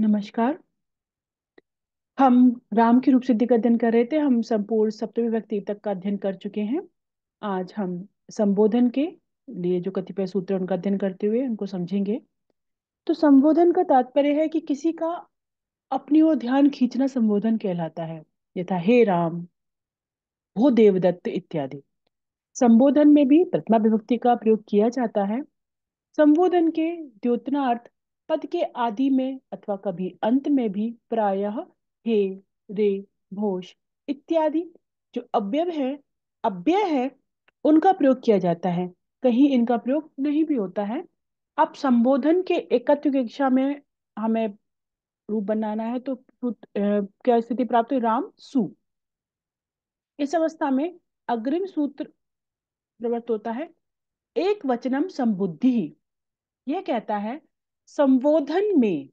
नमस्कार। हम राम की रूप सिद्धि का अध्ययन कर रहे थे। हम संपूर्ण सप्तमी विभक्ति तक का अध्ययन कर चुके हैं। आज हम संबोधन के लिए जो कतिपय सूत्र उनका अध्ययन करते हुए उनको समझेंगे। तो संबोधन का तात्पर्य है कि किसी का अपनी ओर ध्यान खींचना संबोधन कहलाता है। यथा हे राम, हो देवदत्त इत्यादि। संबोधन में भी प्रथमा विभक्ति का प्रयोग किया जाता है। संबोधन के अर्थ पद के आदि में अथवा कभी अंत में भी प्रायः हे रे भोष इत्यादि जो अव्यव है अव्यय है उनका प्रयोग किया जाता है कहीं इनका प्रयोग नहीं भी होता है अब संबोधन के एकत्व कक्षा में हमें रूप बनाना है तो क्या स्थिति प्राप्त है राम सु इस अवस्था में अग्रिम सूत्र प्रवृत्त होता है एक वचनम संबुद्धि ही यह कहता है संबोधन में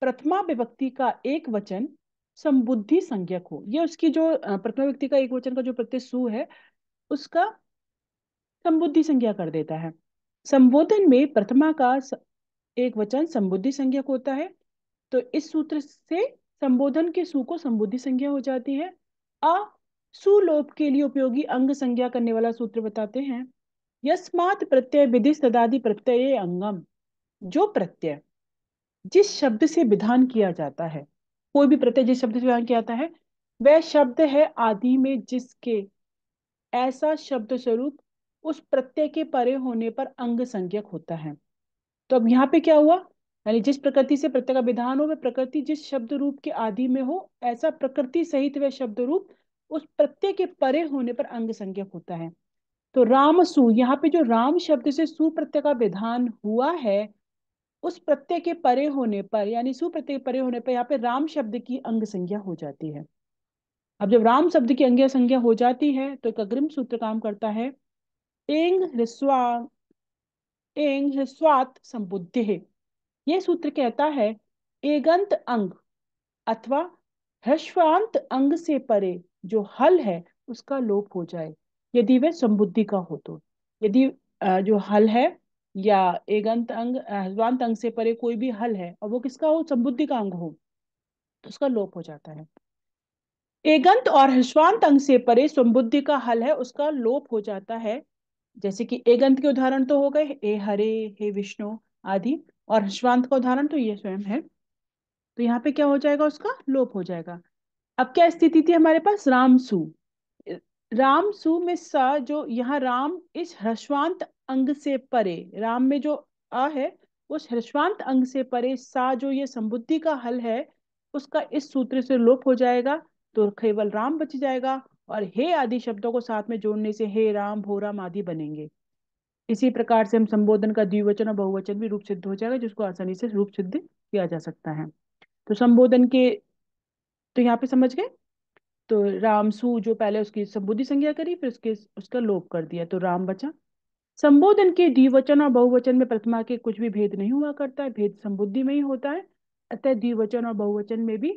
प्रथमा विभक्ति का एक वचन संबुद्धि संज्ञक हो यह उसकी जो प्रथमा व्यक्ति का एक वचन का जो प्रत्यय सु है उसका संबुद्धि संज्ञा कर देता है संबोधन में प्रथमा का एक वचन संबुद्धि संज्ञक होता है तो इस सूत्र से संबोधन के सु को संबुद्धि संज्ञा हो जाती है अ सुलोप के लिए उपयोगी अंग संज्ञा करने वाला सूत्र बताते हैं यस्मात प्रत्यय विधि सदादि प्रत्यय अंगम जो प्रत्यय जिस शब्द से विधान किया जाता है कोई भी प्रत्यय जिस शब्द से विधान किया जाता है वह शब्द है आदि में जिसके ऐसा शब्द स्वरूप उस प्रत्यय के परे होने पर अंग संज्ञक होता है तो अब यहाँ पे क्या हुआ यानी जिस प्रकृति से प्रत्यय का विधान हो वह प्रकृति जिस शब्द रूप के आदि में हो ऐसा प्रकृति सहित वह शब्द रूप उस प्रत्यय के परे होने पर अंग संज्ञक होता है तो राम सु यहाँ पे जो राम शब्द से सु प्रत्यय का विधान हुआ है उस प्रत्यय के परे होने पर यानी सुप्रत्यय के परे होने पर यहाँ पे राम शब्द की अंग संज्ञा हो जाती है अब जब राम शब्द की अंग संज्ञा हो जाती है तो एक अग्रिम सूत्र काम करता है एंग एंग संबुद्धि ये सूत्र कहता है एगंत अंग अथवा ह्रस्वांत अंग से परे जो हल है उसका लोप हो जाए यदि वह संबुद्धि का हो तो यदि जो हल है या एगंत अंग हजवान अंग से परे कोई भी हल है और वो किसका हो संबुद्धि का अंग हो तो उसका लोप हो जाता है एगंत और हश्वांत अंग से परे संबुद्धि का हल है उसका लोप हो जाता है जैसे कि एगंत के उदाहरण तो हो गए हे हरे हे विष्णु आदि और हस्वांत का उदाहरण तो ये स्वयं है तो यहाँ पे क्या हो जाएगा उसका लोप हो जाएगा अब क्या स्थिति थी हमारे पास रामसु रामसु में सा जो यहाँ राम इस हस्वांत अंग से परे राम में जो आ है उस हृष्वांत अंग से परे सा जो ये संबुद्धि का हल है उसका इस सूत्र से लोप हो जाएगा तो केवल राम बच जाएगा और हे आदि शब्दों को साथ में जोड़ने से हे राम भो राम आदि बनेंगे इसी प्रकार से हम संबोधन का द्विवचन और बहुवचन भी रूप सिद्ध हो जाएगा जिसको आसानी से रूप सिद्ध किया जा सकता है तो संबोधन के तो यहाँ पे समझ गए तो राम सु जो पहले उसकी संबुद्धि संज्ञा करी फिर उसके उसका लोप कर दिया तो राम बचा संबोधन के द्विवचन और बहुवचन में प्रतिमा के कुछ भी भेद नहीं हुआ करता है भेद संबुद्धि में ही होता है अतः द्विवचन और बहुवचन में भी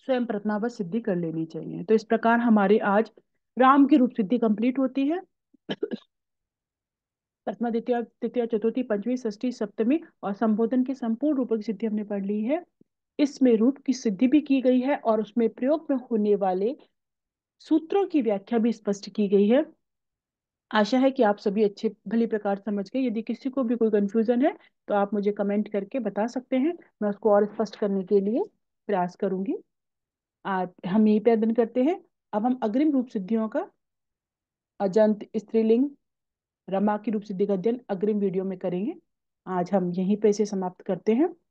स्वयं प्रतिमा व सिद्धि कर लेनी चाहिए तो इस प्रकार हमारे आज राम की रूप सिद्धि कंप्लीट होती है प्रथमा द्वितीय तृतीय चतुर्थी पंचवी षष्ठी सप्तमी और संबोधन के संपूर्ण रूप की सिद्धि हमने पढ़ ली है इसमें रूप की सिद्धि भी की गई है और उसमें प्रयोग में होने वाले सूत्रों की व्याख्या भी स्पष्ट की गई है आशा है कि आप सभी अच्छे भली प्रकार समझ गए यदि किसी को भी कोई कंफ्यूजन है तो आप मुझे कमेंट करके बता सकते हैं मैं उसको और स्पष्ट करने के लिए प्रयास करूंगी आज हम यही पे अध्ययन करते हैं अब हम अग्रिम रूप सिद्धियों का अजंत स्त्रीलिंग रमा की रूप सिद्धि का अध्ययन अग्रिम वीडियो में करेंगे आज हम यहीं पे इसे समाप्त करते हैं